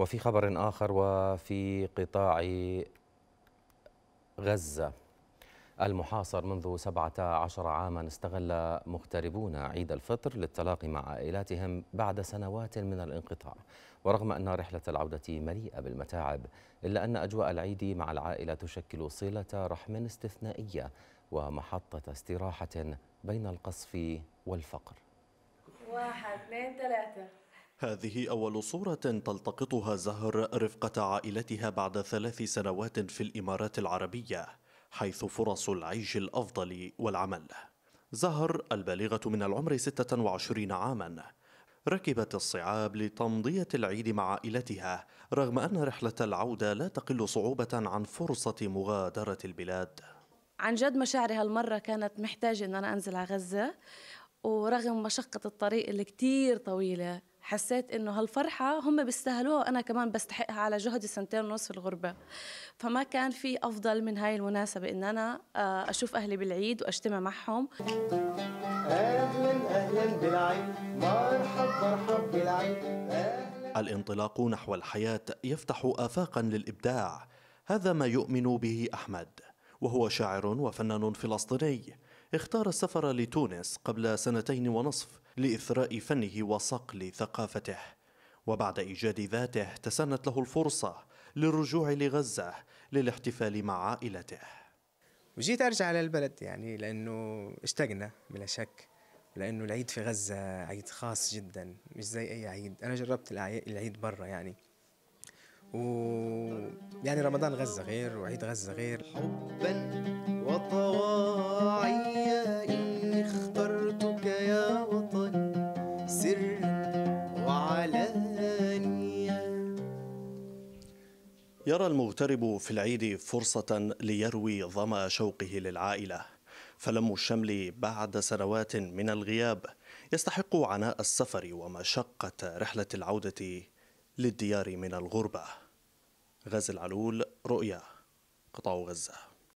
وفي خبر آخر وفي قطاع غزة المحاصر منذ 17 عاما استغل مغتربون عيد الفطر للتلاقي مع عائلاتهم بعد سنوات من الانقطاع ورغم أن رحلة العودة مليئة بالمتاعب إلا أن أجواء العيد مع العائلة تشكل صلة رحم استثنائية ومحطة استراحة بين القصف والفقر واحد اثنين ثلاثة هذه أول صورة تلتقطها زهر رفقة عائلتها بعد ثلاث سنوات في الإمارات العربية حيث فرص العيش الأفضل والعمل زهر البالغة من العمر 26 عاماً ركبت الصعاب لتمضية العيد مع عائلتها رغم أن رحلة العودة لا تقل صعوبة عن فرصة مغادرة البلاد عن جد مشاعري هالمرة كانت محتاجة أن أنا أنزل على غزة ورغم مشقة الطريق اللي كتير طويلة حسيت انه هالفرحه هم بيستاهلوها وانا كمان بستحقها على جهدي سنتين ونص في الغربه فما كان في افضل من هاي المناسبه ان انا آه، اشوف اهلي بالعيد واجتمع معهم اهلا اهلا بالعيد مرحب مرحب بالعيد الانطلاق نحو الحياه يفتح افاقا للابداع هذا ما يؤمن به احمد وهو شاعر وفنان فلسطيني اختار السفر لتونس قبل سنتين ونصف لإثراء فنه وصقل ثقافته وبعد إيجاد ذاته تسنت له الفرصة للرجوع لغزة للاحتفال مع عائلته وجيت أرجع على البلد يعني لأنه اشتقنا بلا شك لأنه العيد في غزة عيد خاص جدا مش زي أي عيد أنا جربت العيد برا يعني و يعني رمضان غزة غير وعيد غزة غير حبا اخترتك يا وطني سر وعلانيا يرى المغترب في العيد فرصة ليروي ظمأ شوقه للعائلة فلم الشمل بعد سنوات من الغياب يستحق عناء السفر ومشقة رحلة العودة للديار من الغربة غزل علول رؤيا قطاع غزة